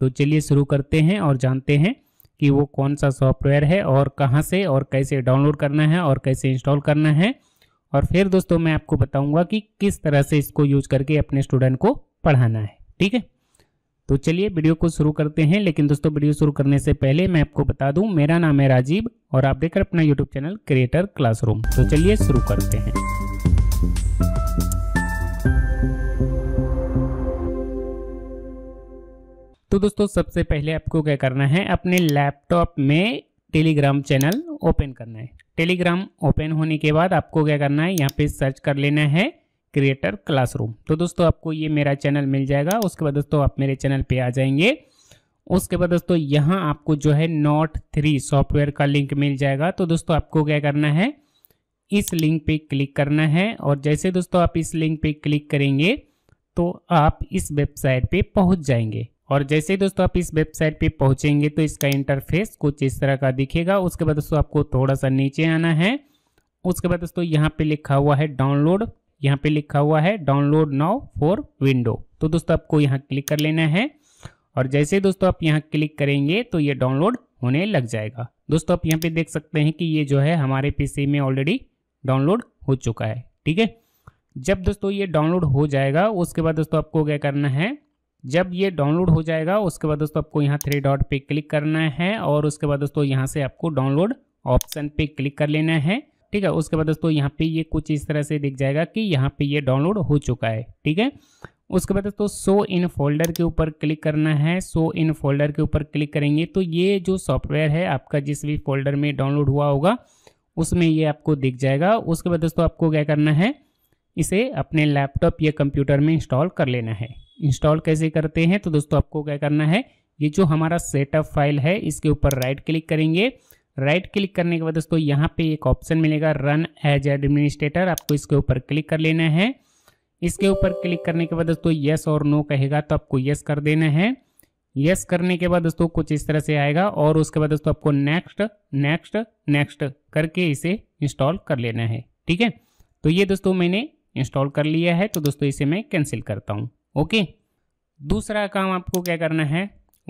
तो चलिए शुरू करते हैं और जानते हैं कि वो कौन सा सॉफ्टवेयर है और कहाँ से और कैसे डाउनलोड करना है और कैसे इंस्टॉल करना है और फिर दोस्तों मैं आपको बताऊंगा कि किस तरह से इसको यूज करके अपने स्टूडेंट को पढ़ाना है ठीक है तो चलिए वीडियो को शुरू करते हैं लेकिन दोस्तों वीडियो शुरू करने से पहले मैं आपको बता दूं मेरा नाम है राजीव और आप देखकर अपना यूट्यूब चैनल क्रिएटर क्लासरूम तो चलिए शुरू करते हैं तो दोस्तों सबसे पहले आपको क्या करना है अपने लैपटॉप में टेलीग्राम चैनल ओपन करना है टेलीग्राम ओपन होने के बाद आपको क्या करना है यहाँ पे सर्च कर लेना है क्रिएटर क्लासरूम तो दोस्तों आपको ये मेरा चैनल मिल जाएगा उसके बाद दोस्तों आप मेरे चैनल पे आ जाएंगे उसके बाद दोस्तों यहाँ आपको जो है नोट थ्री सॉफ्टवेयर का लिंक मिल जाएगा तो दोस्तों आपको क्या करना है इस लिंक पे क्लिक करना है और जैसे दोस्तों आप इस लिंक पे क्लिक करेंगे तो आप इस वेबसाइट पे पहुंच जाएंगे और जैसे ही दोस्तों आप इस वेबसाइट पे पहुंचेंगे तो इसका इंटरफेस कुछ इस तरह का दिखेगा उसके बाद दोस्तों आपको थोड़ा सा नीचे आना है उसके बाद दोस्तों यहाँ पे लिखा हुआ है डाउनलोड यहाँ पे लिखा हुआ है डाउनलोड नाउ फॉर विंडो तो दोस्तों आपको यहाँ क्लिक कर लेना है और जैसे दोस्तों आप यहाँ क्लिक करेंगे तो ये डाउनलोड होने लग जाएगा दोस्तों आप यहाँ पे देख सकते हैं कि ये जो है हमारे पी में ऑलरेडी डाउनलोड हो चुका है ठीक है जब दोस्तों ये डाउनलोड हो जाएगा उसके बाद दोस्तों आपको क्या करना है जब ये डाउनलोड हो जाएगा उसके बाद दोस्तों आपको यहाँ थ्री डॉट पे क्लिक करना है और उसके बाद दोस्तों यहाँ से आपको डाउनलोड ऑप्शन पे क्लिक कर लेना है ठीक है उसके बाद दोस्तों यहाँ पे ये कुछ इस तरह से दिख जाएगा कि यहाँ पे ये डाउनलोड हो चुका है ठीक है उसके बाद दोस्तों शो इन फोल्डर के ऊपर क्लिक करना है शो इन फोल्डर के ऊपर क्लिक करेंगे तो ये जो सॉफ्टवेयर है आपका जिस भी फोल्डर में डाउनलोड हुआ होगा उसमें ये आपको दिख जाएगा उसके बाद दोस्तों आपको क्या करना है इसे अपने लैपटॉप या कंप्यूटर में इंस्टॉल कर लेना है इंस्टॉल कैसे करते हैं तो दोस्तों आपको क्या करना है ये जो हमारा सेटअप फाइल है इसके ऊपर राइट क्लिक करेंगे राइट क्लिक करने के बाद दोस्तों यहाँ पे एक ऑप्शन मिलेगा रन एज एडमिनिस्ट्रेटर आपको इसके ऊपर क्लिक कर लेना है इसके ऊपर क्लिक करने के बाद दोस्तों यस और नो कहेगा तो आपको यस कर देना है यस करने के बाद दोस्तों कुछ इस तरह से आएगा और उसके बाद दोस्तों आपको नेक्स्ट नेक्स्ट नेक्स्ट करके इसे इंस्टॉल कर लेना है ठीक है तो ये दोस्तों मैंने इंस्टॉल कर लिया है तो दोस्तों इसे मैं कैंसिल करता हूँ ओके दूसरा काम आपको क्या करना है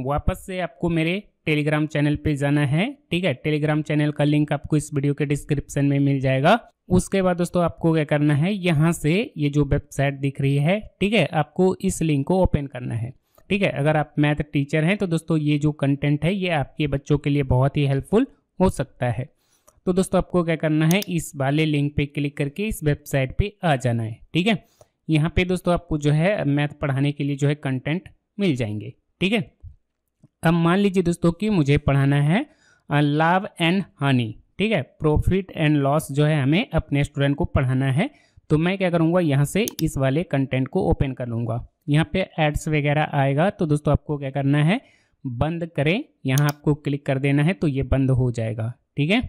वापस से आपको मेरे टेलीग्राम चैनल पे जाना है ठीक है टेलीग्राम चैनल का लिंक आपको इस वीडियो के डिस्क्रिप्शन में मिल जाएगा उसके बाद दोस्तों आपको क्या करना है यहाँ से ये जो वेबसाइट दिख रही है ठीक है आपको इस लिंक को ओपन करना है ठीक है अगर आप मैथ टीचर हैं तो दोस्तों ये जो कंटेंट है ये आपके बच्चों के लिए बहुत ही हेल्पफुल हो सकता है तो दोस्तों आपको क्या करना है इस वाले लिंक पे क्लिक करके इस वेबसाइट पे आ जाना है ठीक है यहाँ पे दोस्तों आपको जो है मैथ पढ़ाने के लिए जो है कंटेंट मिल जाएंगे ठीक है अब मान लीजिए दोस्तों कि मुझे पढ़ाना है लाभ एंड हानि ठीक है प्रॉफिट एंड लॉस जो है हमें अपने स्टूडेंट को पढ़ाना है तो मैं क्या करूँगा यहाँ से इस वाले कंटेंट को ओपन कर लूँगा यहाँ पे एड्स वगैरह आएगा तो दोस्तों आपको क्या करना है बंद करें यहाँ आपको क्लिक कर देना है तो ये बंद हो जाएगा ठीक है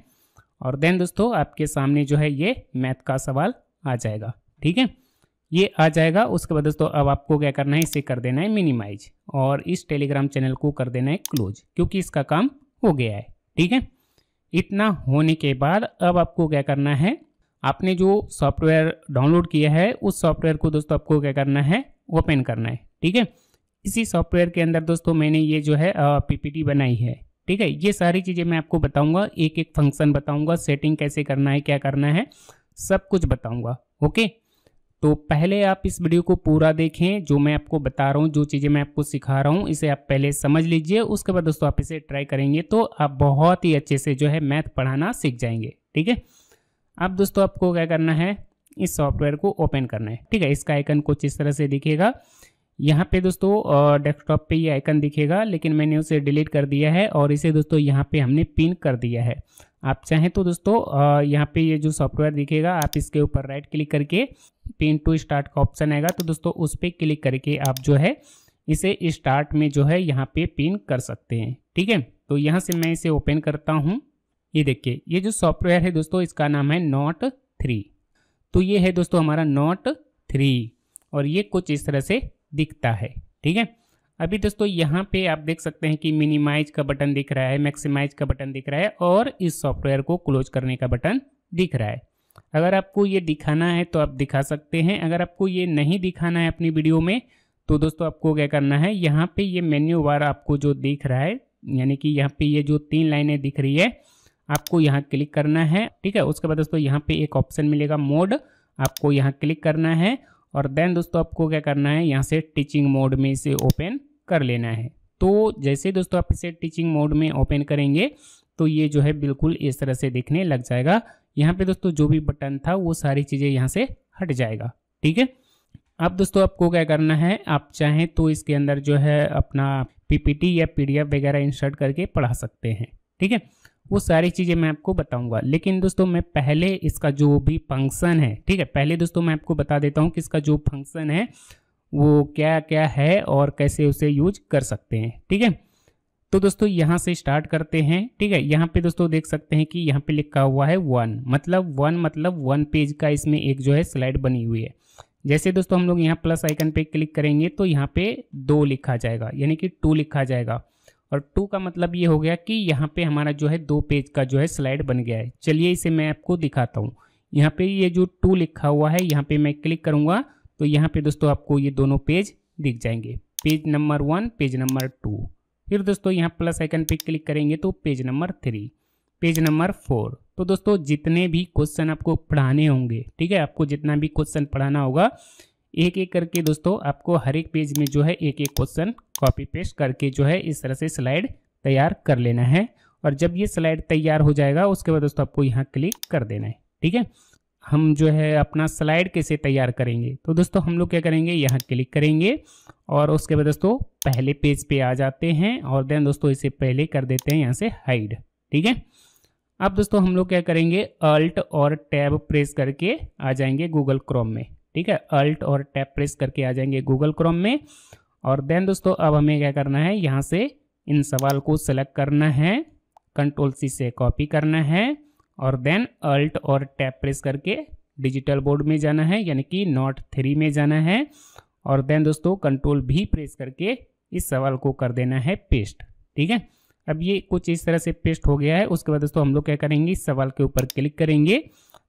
और देन दोस्तों आपके सामने जो है ये मैथ का सवाल आ जाएगा ठीक है ये आ जाएगा उसके बाद दोस्तों अब आपको क्या करना है इसे कर देना है मिनिमाइज और इस टेलीग्राम चैनल को कर देना है क्लोज क्योंकि इसका काम हो गया है ठीक है इतना होने के बाद अब आपको क्या करना है आपने जो सॉफ्टवेयर डाउनलोड किया है उस सॉफ्टवेयर को दोस्तों आपको क्या करना है ओपन करना है ठीक है इसी सॉफ्टवेयर के अंदर दोस्तों मैंने ये जो है पीपीटी बनाई है ठीक है ये सारी चीज़ें मैं आपको बताऊंगा एक एक फंक्शन बताऊंगा सेटिंग कैसे करना है क्या करना है सब कुछ बताऊंगा ओके तो पहले आप इस वीडियो को पूरा देखें जो मैं आपको बता रहा हूँ जो चीज़ें मैं आपको सिखा रहा हूँ इसे आप पहले समझ लीजिए उसके बाद दोस्तों आप इसे ट्राई करेंगे तो आप बहुत ही अच्छे से जो है मैथ पढ़ाना सीख जाएंगे ठीक है अब दोस्तों आपको क्या करना है इस सॉफ्टवेयर को ओपन करना है ठीक है इसका आइकन कुछ इस तरह से दिखेगा यहाँ पे दोस्तों डेस्कटॉप पे ये आइकन दिखेगा लेकिन मैंने उसे डिलीट कर दिया है और इसे दोस्तों यहाँ पे हमने पिन कर दिया है आप चाहें तो दोस्तों यहाँ पे ये जो सॉफ्टवेयर दिखेगा आप इसके ऊपर राइट क्लिक करके पिन टू स्टार्ट का ऑप्शन आएगा तो दोस्तों उस पर क्लिक करके आप जो है इसे स्टार्ट में जो है यहाँ पे पिन कर सकते हैं ठीक है तो यहाँ से मैं इसे ओपन करता हूँ ये देखिए ये जो सॉफ्टवेयर है दोस्तों इसका नाम है नोट थ्री तो ये है दोस्तों हमारा नोट थ्री और ये कुछ इस तरह से दिखता है ठीक है अभी दोस्तों यहाँ पे आप देख सकते हैं कि मिनिमाइज का बटन दिख रहा है मैक्सिमाइज का बटन दिख रहा है और इस सॉफ्टवेयर को क्लोज करने का बटन दिख रहा है अगर आपको ये दिखाना है तो आप दिखा सकते हैं अगर आपको ये नहीं दिखाना है अपनी वीडियो में तो दोस्तों आपको क्या करना है यहाँ पे ये मेन्यू बार आपको जो दिख रहा है यानी कि यहाँ पे ये जो तीन लाइनें दिख रही है आपको यहाँ क्लिक करना है ठीक है उसके बाद दोस्तों यहाँ पे एक ऑप्शन मिलेगा मोड आपको यहाँ क्लिक करना है और देन दोस्तों आपको क्या करना है यहाँ से टीचिंग मोड में इसे ओपन कर लेना है तो जैसे दोस्तों आप इसे टीचिंग मोड में ओपन करेंगे तो ये जो है बिल्कुल इस तरह से दिखने लग जाएगा यहाँ पे दोस्तों जो भी बटन था वो सारी चीज़ें यहाँ से हट जाएगा ठीक है अब दोस्तों आपको क्या करना है आप चाहें तो इसके अंदर जो है अपना पीपीटी या पीडीएफ वगैरह इंसर्ट करके पढ़ा सकते हैं ठीक है वो सारी चीज़ें मैं आपको बताऊंगा लेकिन दोस्तों मैं पहले इसका जो भी फंक्शन है ठीक है पहले दोस्तों मैं आपको बता देता हूँ कि इसका जो फंक्शन है वो क्या क्या है और कैसे उसे यूज कर सकते हैं ठीक है तो दोस्तों यहाँ से स्टार्ट करते हैं ठीक है यहाँ पे दोस्तों देख सकते हैं कि यहाँ पे लिखा हुआ है वन मतलब वन मतलब वन पेज का इसमें एक जो है स्लाइड बनी हुई है जैसे दोस्तों हम लोग यहाँ प्लस आइकन पे क्लिक करेंगे तो यहाँ पे दो लिखा जाएगा यानी कि टू लिखा जाएगा और टू का मतलब ये हो गया कि यहाँ पे हमारा जो है दो पेज का जो है स्लाइड बन गया है चलिए इसे मैं आपको दिखाता हूँ यहाँ पे ये जो टू लिखा हुआ है यहाँ पे मैं क्लिक करूँगा तो यहाँ पे दोस्तों आपको ये दोनों पेज दिख जाएंगे page number one page number two फिर दोस्तों यहाँ प्लस आइकन पे क्लिक करेंगे तो page number three page number four तो दोस्तों जितने भी क्वेश्चन आपको पढ़ाने होंगे ठीक है आपको जितना भी क्वेश्चन पढ़ाना होगा एक एक करके दोस्तों आपको हर एक पेज में जो है एक एक क्वेश्चन कॉपी पेस्ट करके जो है इस तरह से स्लाइड तैयार कर लेना है और जब ये स्लाइड तैयार हो जाएगा उसके बाद दोस्तों आपको यहाँ क्लिक कर देना है ठीक है हम जो है अपना स्लाइड कैसे तैयार करेंगे तो दोस्तों हम लोग क्या करेंगे यहाँ क्लिक करेंगे और उसके बाद दोस्तों पहले पेज पे आ जाते हैं और देन दोस्तों इसे पहले कर देते हैं यहाँ से हाइड ठीक है अब दोस्तों हम लोग क्या करेंगे अल्ट और टैब प्रेस करके आ जाएंगे गूगल क्रोम में ठीक है अल्ट और टैप प्रेस करके आ जाएंगे गूगल क्रोम में और देन दोस्तों अब हमें क्या करना है यहाँ से इन सवाल को सेलेक्ट करना है कंट्रोल सी से कॉपी करना है और देन अल्ट और टैप प्रेस करके डिजिटल बोर्ड में जाना है यानी कि नॉट थ्री में जाना है और देन दोस्तों कंट्रोल भी प्रेस करके इस सवाल को कर देना है पेस्ट ठीक है अब ये कुछ इस तरह से पेस्ट हो गया है उसके बाद दोस्तों हम लोग क्या करेंगे इस सवाल के ऊपर क्लिक करेंगे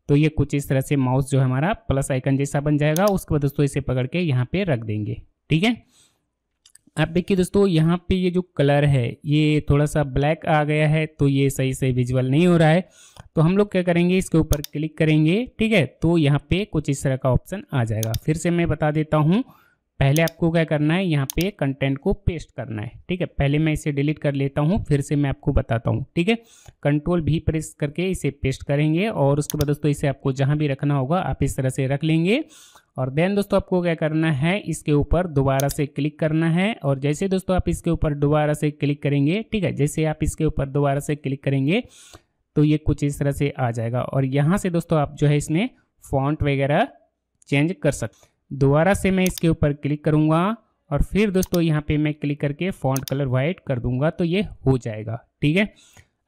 तो ये कुछ इस तरह से माउस जो है हमारा प्लस आइकन जैसा बन जाएगा उसके बाद दोस्तों इसे पकड़ के यहाँ पे रख देंगे ठीक है आप देखिए दोस्तों यहाँ पे ये जो कलर है ये थोड़ा सा ब्लैक आ गया है तो ये सही से विजुअल नहीं हो रहा है तो हम लोग क्या करेंगे इसके ऊपर क्लिक करेंगे ठीक है तो यहाँ पे कुछ इस तरह का ऑप्शन आ जाएगा फिर से मैं बता देता हूँ पहले आपको क्या करना है यहाँ पे कंटेंट को पेस्ट करना है ठीक है पहले मैं इसे डिलीट कर लेता हूँ फिर से मैं आपको बताता हूँ ठीक है कंट्रोल भी प्रेस करके इसे पेस्ट करेंगे और उसके बाद दोस्तों इसे आपको जहाँ भी रखना होगा आप इस तरह से रख लेंगे और देन दोस्तों आपको क्या करना है इसके ऊपर दोबारा से क्लिक करना है और जैसे दोस्तों आप इसके ऊपर दोबारा से क्लिक करेंगे ठीक है जैसे आप इसके ऊपर दोबारा से क्लिक करेंगे तो ये कुछ इस तरह से आ जाएगा और यहाँ से दोस्तों आप जो है इसमें फॉन्ट वगैरह चेंज कर सकते दोबारा से मैं इसके ऊपर क्लिक करूँगा और फिर दोस्तों यहाँ पे मैं क्लिक करके फॉन्ट कलर वाइट कर दूंगा तो ये हो जाएगा ठीक है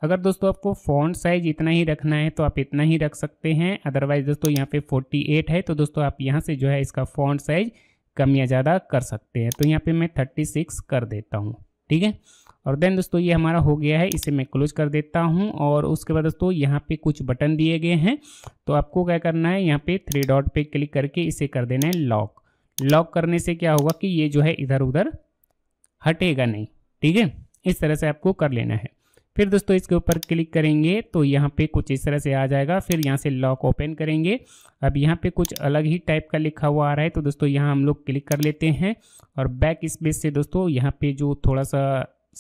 अगर दोस्तों आपको फॉन्ट साइज इतना ही रखना है तो आप इतना ही रख सकते हैं अदरवाइज दोस्तों यहाँ पे 48 है तो दोस्तों आप यहाँ से जो है इसका फॉन्ट साइज कम या ज़्यादा कर सकते हैं तो यहाँ पे मैं 36 कर देता हूँ ठीक है और देन दोस्तों ये हमारा हो गया है इसे मैं क्लोज कर देता हूँ और उसके बाद दोस्तों यहाँ पे कुछ बटन दिए गए हैं तो आपको क्या करना है यहाँ पे थ्री डॉट पे क्लिक करके इसे कर देना है लॉक लॉक करने से क्या होगा कि ये जो है इधर उधर हटेगा नहीं ठीक है इस तरह से आपको कर लेना है फिर दोस्तों इसके ऊपर क्लिक करेंगे तो यहाँ पे कुछ इस तरह से आ जाएगा फिर यहाँ से लॉक ओपन करेंगे अब यहाँ पे कुछ अलग ही टाइप का लिखा हुआ आ रहा है तो दोस्तों यहाँ हम लोग क्लिक कर लेते हैं और बैक स्पेस से दोस्तों यहाँ पे जो थोड़ा सा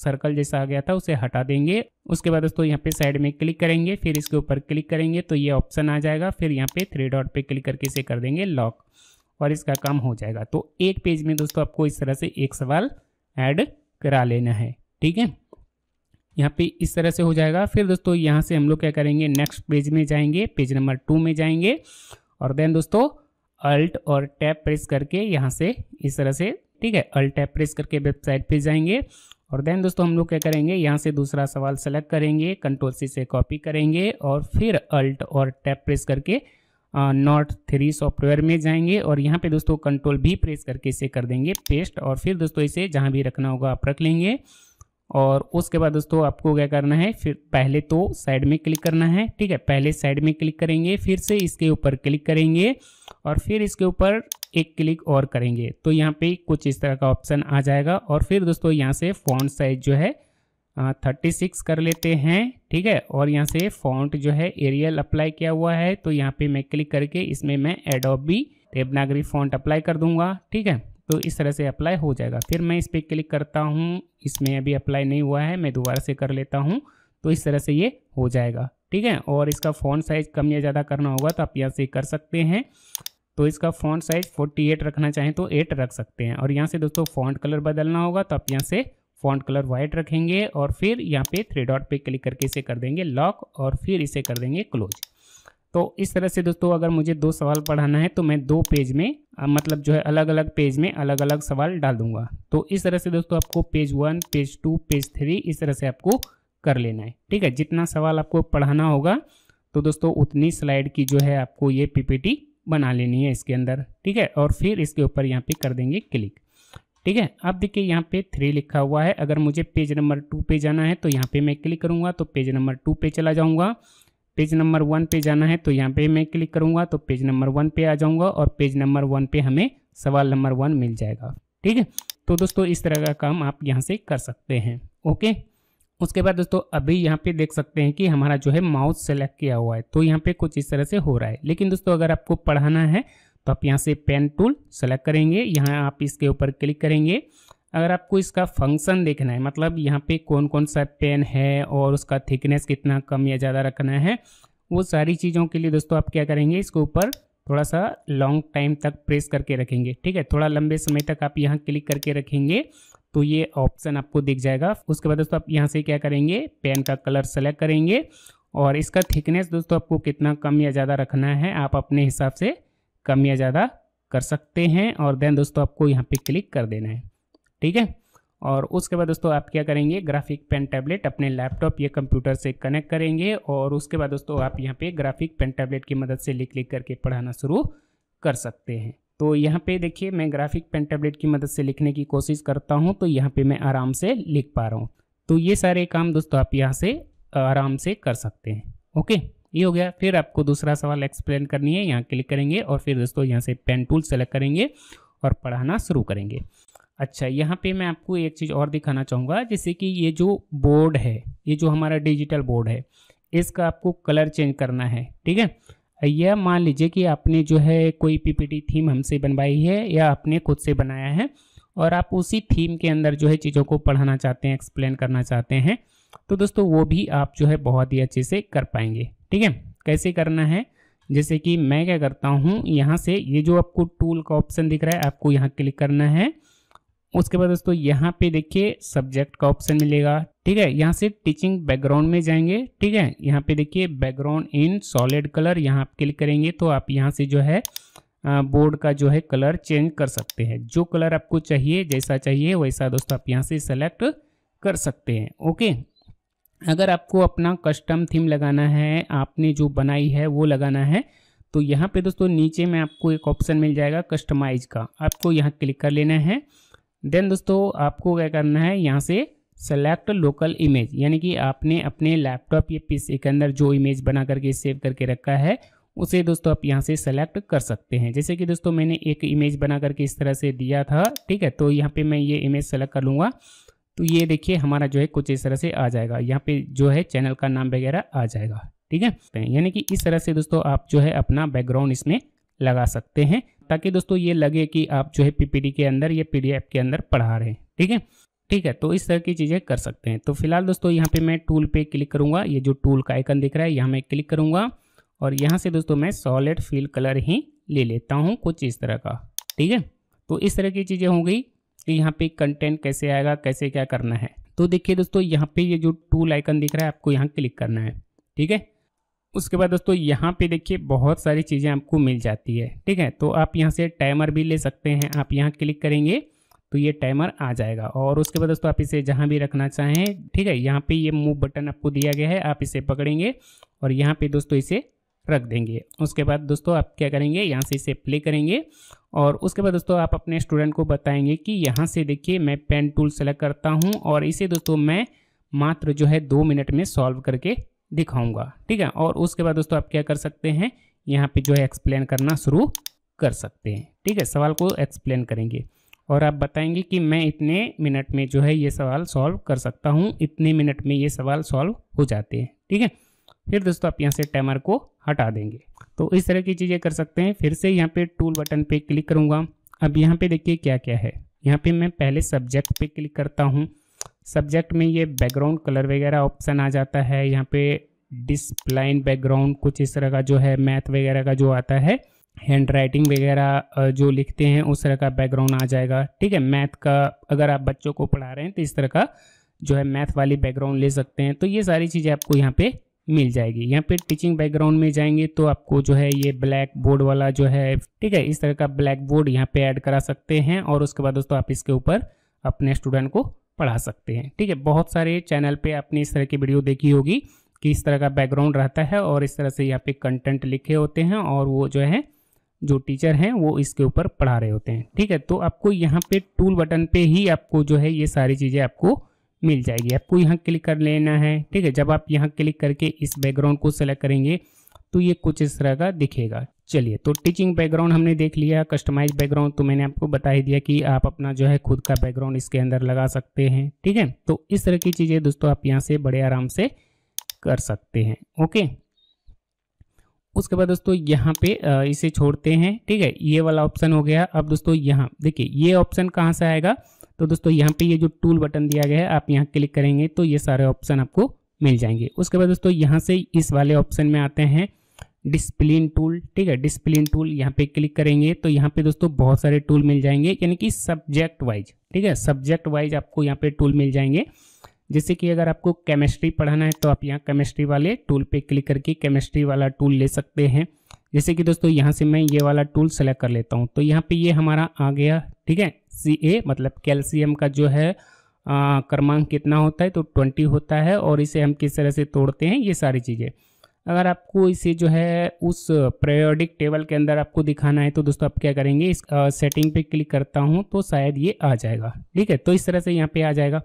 सर्कल जैसा आ गया था उसे हटा देंगे उसके बाद दोस्तों यहाँ पे साइड में क्लिक करेंगे फिर इसके ऊपर क्लिक करेंगे तो ये ऑप्शन आ जाएगा फिर यहाँ पे थ्री डॉट पे क्लिक करके इसे कर देंगे लॉक और इसका काम हो जाएगा तो एक पेज में दोस्तों आपको इस तरह से एक सवाल ऐड करा लेना है ठीक है यहाँ पे इस तरह से हो जाएगा फिर दोस्तों यहाँ से हम लोग क्या करेंगे नेक्स्ट पेज में जाएंगे पेज नंबर टू में जाएंगे और देन दोस्तों अल्ट और टैप प्रेस करके यहाँ से इस तरह से ठीक है अल्ट टैप प्रेस करके वेबसाइट पे जाएंगे और देन दोस्तों हम लोग क्या करेंगे यहाँ से दूसरा सवाल सेलेक्ट करेंगे कंट्रोल सी से कॉपी करेंगे और फिर अल्ट और टैप प्रेस करके नॉट थ्री सॉफ्टवेयर में जाएंगे और यहाँ पे दोस्तों कंट्रोल भी प्रेस करके इसे कर देंगे पेस्ट और फिर दोस्तों इसे जहाँ भी रखना होगा आप रख लेंगे और उसके बाद दोस्तों आपको क्या करना है फिर पहले तो साइड में क्लिक करना है ठीक है पहले साइड में क्लिक करेंगे फिर से इसके ऊपर क्लिक करेंगे और फिर इसके ऊपर एक क्लिक और करेंगे तो यहाँ पे कुछ इस तरह का ऑप्शन आ जाएगा और फिर दोस्तों यहाँ से फॉन्ट साइज जो है थर्टी सिक्स कर लेते हैं ठीक है और यहाँ से फॉन्ट जो है एरियल अप्लाई किया हुआ है तो यहाँ पे मैं क्लिक करके इसमें मैं एडोबी देवनागरी फॉन्ट अप्लाई कर दूंगा ठीक है तो इस तरह से अप्लाई हो जाएगा फिर मैं इस पर क्लिक करता हूँ इसमें अभी अप्लाई नहीं हुआ है मैं दोबारा से कर लेता हूँ तो इस तरह से ये हो जाएगा ठीक है और इसका फ़ोन साइज़ कम या ज़्यादा करना होगा तो आप यहाँ से कर सकते हैं तो इसका फॉन्ट साइज 48 रखना चाहें तो 8 रख सकते हैं और यहाँ से दोस्तों फॉन्ट कलर बदलना होगा तो आप यहाँ से फॉन्ट कलर व्हाइट रखेंगे और फिर यहाँ पे थ्री डॉट पे क्लिक करके इसे कर देंगे लॉक और फिर इसे कर देंगे क्लोज तो इस तरह से दोस्तों अगर मुझे दो सवाल पढ़ाना है तो मैं दो पेज में मतलब जो है अलग अलग पेज में अलग अलग सवाल डाल दूंगा तो इस तरह से दोस्तों आपको page one page two page three इस तरह से आपको कर लेना है ठीक है जितना सवाल आपको पढ़ाना होगा तो दोस्तों उतनी स्लाइड की जो है आपको ये पीपीटी बना लेनी है इसके अंदर ठीक है और फिर इसके ऊपर यहाँ पे कर देंगे क्लिक ठीक है अब देखिए यहाँ पे थ्री लिखा हुआ है अगर मुझे पेज नंबर टू पे जाना है तो यहाँ पे मैं क्लिक करूँगा तो पेज नंबर टू पे चला जाऊँगा पेज नंबर वन पे जाना है तो यहाँ पे मैं क्लिक करूँगा तो पेज नंबर वन पे आ जाऊँगा और पेज नंबर वन पे हमें सवाल नंबर वन मिल जाएगा ठीक है तो दोस्तों इस तरह का काम आप यहाँ से कर सकते हैं ओके उसके बाद दोस्तों अभी यहाँ पे देख सकते हैं कि हमारा जो है माउस सेलेक्ट किया हुआ है तो यहाँ पे कुछ इस तरह से हो रहा है लेकिन दोस्तों अगर आपको पढ़ाना है तो आप यहाँ से पेन टूल सेलेक्ट करेंगे यहाँ आप इसके ऊपर क्लिक करेंगे अगर आपको इसका फंक्शन देखना है मतलब यहाँ पे कौन कौन सा पेन है और उसका थिकनेस कितना कम या ज़्यादा रखना है वो सारी चीज़ों के लिए दोस्तों आप क्या करेंगे इसके ऊपर थोड़ा सा लॉन्ग टाइम तक प्रेस करके रखेंगे ठीक है थोड़ा लंबे समय तक आप यहाँ क्लिक करके रखेंगे तो ये ऑप्शन आपको दिख जाएगा उसके बाद दोस्तों आप यहाँ से क्या करेंगे पेन का कलर सेलेक्ट करेंगे और इसका थिकनेस दोस्तों आपको कितना कम या ज़्यादा रखना है आप अपने हिसाब से कम या ज़्यादा कर सकते हैं और देन दोस्तों आपको यहाँ पे क्लिक कर देना है ठीक है और उसके बाद दोस्तों आप क्या करेंगे ग्राफिक पेन टैबलेट अपने लैपटॉप या कंप्यूटर से कनेक्ट करेंगे और उसके बाद दोस्तों आप यहाँ पे ग्राफिक पेन टैबलेट की मदद से लिख लिख करके पढ़ाना शुरू कर सकते हैं तो यहाँ पे देखिए मैं ग्राफिक पेन टैबलेट की मदद से लिखने की कोशिश करता हूँ तो यहाँ पे मैं आराम से लिख पा रहा हूँ तो ये सारे काम दोस्तों आप यहाँ से आराम से कर सकते हैं ओके ये हो गया फिर आपको दूसरा सवाल एक्सप्लेन करनी है यहाँ क्लिक करेंगे और फिर दोस्तों यहाँ से पेन टूल सेलेक्ट करेंगे और पढ़ाना शुरू करेंगे अच्छा यहाँ पे मैं आपको एक चीज़ और दिखाना चाहूँगा जैसे कि ये जो बोर्ड है ये जो हमारा डिजिटल बोर्ड है इसका आपको कलर चेंज करना है ठीक है यह मान लीजिए कि आपने जो है कोई पीपीटी थीम हमसे बनवाई है या आपने खुद से बनाया है और आप उसी थीम के अंदर जो है चीज़ों को पढ़ाना चाहते हैं एक्सप्लेन करना चाहते हैं तो दोस्तों वो भी आप जो है बहुत ही अच्छे से कर पाएंगे ठीक है कैसे करना है जैसे कि मैं क्या करता हूँ यहाँ से ये जो आपको टूल का ऑप्शन दिख रहा है आपको यहाँ क्लिक करना है उसके बाद दोस्तों यहाँ पे देखिए सब्जेक्ट का ऑप्शन मिलेगा ठीक है यहाँ से टीचिंग बैकग्राउंड में जाएंगे ठीक है यहाँ पे देखिए बैकग्राउंड इन सॉलिड कलर यहाँ आप क्लिक करेंगे तो आप यहाँ से जो है बोर्ड का जो है कलर चेंज कर सकते हैं जो कलर आपको चाहिए जैसा चाहिए वैसा दोस्तों आप यहाँ से सेलेक्ट कर सकते हैं ओके अगर आपको अपना कस्टम थीम लगाना है आपने जो बनाई है वो लगाना है तो यहाँ पे दोस्तों नीचे में आपको एक ऑप्शन मिल जाएगा कस्टमाइज का आपको यहाँ क्लिक कर लेना है देन दोस्तों आपको क्या करना है यहाँ से सेलेक्ट लोकल इमेज यानी कि आपने अपने लैपटॉप या पीसी के अंदर जो इमेज बना करके सेव करके रखा है उसे दोस्तों आप यहाँ से सेलेक्ट कर सकते हैं जैसे कि दोस्तों मैंने एक इमेज बना करके इस तरह से दिया था ठीक है तो यहाँ पे मैं ये इमेज सेलेक्ट कर लूँगा तो ये देखिए हमारा जो है कुछ इस तरह से आ जाएगा यहाँ पे जो है चैनल का नाम वगैरह आ जाएगा ठीक है यानी कि इस तरह से दोस्तों आप जो है अपना बैकग्राउंड इसमें लगा सकते हैं ताकि दोस्तों ये लगे कि आप जो है पीपीडी के अंदर या पीडीएफ के अंदर पढ़ा रहे हैं ठीक है ठीक है तो इस तरह की चीज़ें कर सकते हैं तो फिलहाल दोस्तों यहाँ पे मैं टूल पे क्लिक करूँगा ये जो टूल का आइकन दिख रहा है यहाँ मैं क्लिक करूँगा और यहाँ से दोस्तों मैं सॉलिड फील कलर ही ले लेता हूँ कुछ इस तरह का ठीक है तो इस तरह की चीज़ें हो गई कि यहाँ पे कंटेंट कैसे आएगा कैसे क्या करना है तो देखिए दोस्तों यहाँ पे ये जो टूल आइकन दिख रहा है आपको यहाँ क्लिक करना है ठीक है उसके बाद दोस्तों यहाँ पे देखिए बहुत सारी चीज़ें आपको मिल जाती है ठीक है तो आप यहाँ से टाइमर भी ले सकते हैं आप यहाँ क्लिक करेंगे तो ये टाइमर आ जाएगा और उसके बाद दोस्तों आप इसे जहाँ भी रखना चाहें ठीक है यहाँ पे ये मूव बटन आपको दिया गया है आप इसे पकड़ेंगे और यहाँ पे दोस्तों इसे रख देंगे उसके बाद दोस्तों आप क्या करेंगे यहाँ से इसे प्ले करेंगे और उसके बाद दोस्तों आप अपने स्टूडेंट को बताएंगे कि यहाँ से देखिए मैं पेन टूल सेलेक्ट करता हूँ और इसे दोस्तों मैं मात्र जो है दो मिनट में सॉल्व करके दिखाऊंगा ठीक है और उसके बाद दोस्तों आप क्या कर सकते हैं यहाँ पे जो है एक्सप्लेन करना शुरू कर सकते हैं ठीक है सवाल को एक्सप्लेन करेंगे और आप बताएंगे कि मैं इतने मिनट में जो है ये सवाल सॉल्व कर सकता हूँ इतने मिनट में ये सवाल सॉल्व हो जाते हैं ठीक है फिर दोस्तों आप यहाँ से टाइमर को हटा देंगे तो इस तरह की चीज़ें कर सकते हैं फिर से यहाँ पे टूल बटन पे क्लिक करूँगा अब यहाँ पे देखिए क्या क्या है यहाँ पे मैं पहले सब्जेक्ट पे क्लिक करता हूँ सब्जेक्ट में ये बैकग्राउंड कलर वगैरह ऑप्शन आ जाता है यहाँ पे डिसप्लाइन बैकग्राउंड कुछ इस तरह का जो है मैथ वगैरह का जो आता है हैंड राइटिंग वगैरह जो लिखते हैं उस तरह का बैकग्राउंड आ जाएगा ठीक है मैथ का अगर आप बच्चों को पढ़ा रहे हैं तो इस तरह का जो है मैथ वाली बैकग्राउंड ले सकते हैं तो ये सारी चीज़ें आपको यहाँ पे मिल जाएगी यहाँ पे टीचिंग बैकग्राउंड में जाएंगे तो आपको जो है ये ब्लैक बोर्ड वाला जो है ठीक है इस तरह का ब्लैक बोर्ड यहाँ पे ऐड करा सकते हैं और उसके बाद दोस्तों आप इसके ऊपर अपने स्टूडेंट को पढ़ा सकते हैं ठीक है बहुत सारे चैनल पे आपने इस तरह की वीडियो देखी होगी कि इस तरह का बैकग्राउंड रहता है और इस तरह से यहाँ पे कंटेंट लिखे होते हैं और वो जो है जो टीचर हैं वो इसके ऊपर पढ़ा रहे होते हैं ठीक है तो आपको यहाँ पे टूल बटन पे ही आपको जो है ये सारी चीज़ें आपको मिल जाएगी आपको यहाँ क्लिक कर लेना है ठीक है जब आप यहाँ क्लिक करके इस बैकग्राउंड को सेलेक्ट करेंगे तो ये कुछ इस तरह का दिखेगा चलिए तो टीचिंग बैकग्राउंड हमने देख लिया कस्टमाइज बैकग्राउंड तो मैंने आपको बता ही दिया कि आप अपना जो है खुद का बैकग्राउंड इसके अंदर लगा सकते हैं ठीक है तो इस तरह की चीज़ें दोस्तों आप यहाँ से बड़े आराम से कर सकते हैं ओके उसके बाद दोस्तों यहाँ पे इसे छोड़ते हैं ठीक है ये वाला ऑप्शन हो गया अब दोस्तों यहाँ देखिए ये ऑप्शन कहाँ से आएगा तो दोस्तों यहाँ पे ये जो टूल बटन दिया गया है आप यहाँ क्लिक करेंगे तो ये सारे ऑप्शन आपको मिल जाएंगे उसके बाद दोस्तों यहाँ से इस वाले ऑप्शन में आते हैं डिस्प्लिन टूल ठीक है डिस्प्लिन टूल यहाँ पे क्लिक करेंगे तो यहाँ पे दोस्तों बहुत सारे टूल मिल जाएंगे यानी कि सब्जेक्ट वाइज ठीक है सब्जेक्ट वाइज आपको यहाँ पे टूल मिल जाएंगे जैसे कि अगर आपको केमिस्ट्री पढ़ाना है तो आप यहाँ केमिस्ट्री वाले टूल पे क्लिक करके केमिस्ट्री वाला टूल ले सकते हैं जैसे कि दोस्तों यहाँ से मैं ये वाला टूल सेलेक्ट कर लेता हूँ तो यहाँ पे ये हमारा आ गया ठीक है सी ए मतलब कैल्शियम का जो है क्रमांक कितना होता है तो ट्वेंटी होता है और इसे हम किस तरह से तोड़ते हैं ये सारी चीज़ें अगर आपको इसे जो है उस पेरियोडिक टेबल के अंदर आपको दिखाना है तो दोस्तों आप क्या करेंगे इस आ, सेटिंग पे क्लिक करता हूँ तो शायद ये आ जाएगा ठीक है तो इस तरह से यहाँ पे आ जाएगा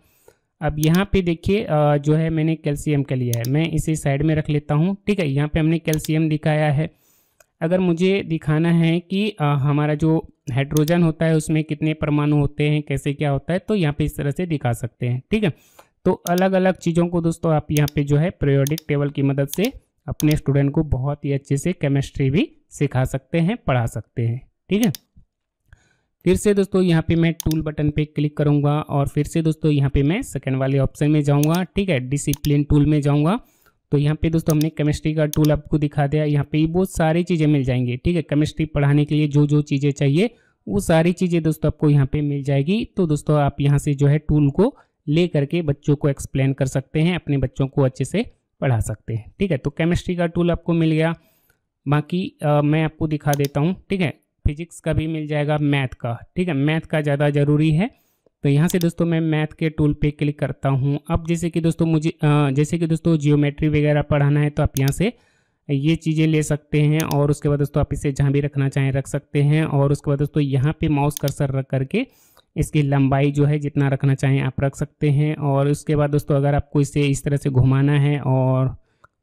अब यहाँ पे देखिए जो है मैंने कैल्शियम का लिया है मैं इसे साइड में रख लेता हूँ ठीक है यहाँ पर हमने कैल्शियम दिखाया है अगर मुझे दिखाना है कि आ, हमारा जो हाइड्रोजन होता है उसमें कितने परमाणु होते हैं कैसे क्या होता है तो यहाँ पर इस तरह से दिखा सकते हैं ठीक है तो अलग अलग चीज़ों को दोस्तों आप यहाँ पे जो है पीरियोडिक टेबल की मदद से अपने स्टूडेंट को बहुत ही अच्छे से केमिस्ट्री भी सिखा सकते हैं पढ़ा सकते हैं ठीक है फिर से दोस्तों यहाँ पे मैं टूल बटन पे क्लिक करूँगा और फिर से दोस्तों यहाँ पे मैं सेकेंड वाले ऑप्शन में जाऊँगा ठीक है डिसिप्लिन टूल में जाऊँगा तो यहाँ पे दोस्तों हमने केमिस्ट्री का टूल आपको दिखा दिया यहाँ पे बहुत सारी चीज़ें मिल जाएंगी ठीक है केमिस्ट्री पढ़ाने के लिए जो जो चीज़ें चाहिए वो सारी चीज़ें दोस्तों आपको यहाँ पे मिल जाएगी तो दोस्तों आप यहाँ से जो है टूल को ले करके बच्चों को एक्सप्लेन कर सकते हैं अपने बच्चों को अच्छे से पढ़ा सकते हैं ठीक है तो केमिस्ट्री का टूल आपको मिल गया बाकी आ, मैं आपको दिखा देता हूँ ठीक है फिजिक्स का भी मिल जाएगा मैथ का ठीक है मैथ का ज़्यादा ज़रूरी है तो यहाँ से दोस्तों मैं मैथ के टूल पे क्लिक करता हूँ अब जैसे कि दोस्तों मुझे आ, जैसे कि दोस्तों जियोमेट्री वगैरह पढ़ाना है तो आप यहाँ से ये चीज़ें ले सकते हैं और उसके बाद दोस्तों आप इसे जहाँ भी रखना चाहें रख सकते हैं और उसके बाद दोस्तों यहाँ पर माउस कर्सर रख करके इसकी लंबाई जो है जितना रखना चाहें आप रख सकते हैं और उसके बाद दोस्तों अगर आपको इसे इस तरह से घुमाना है और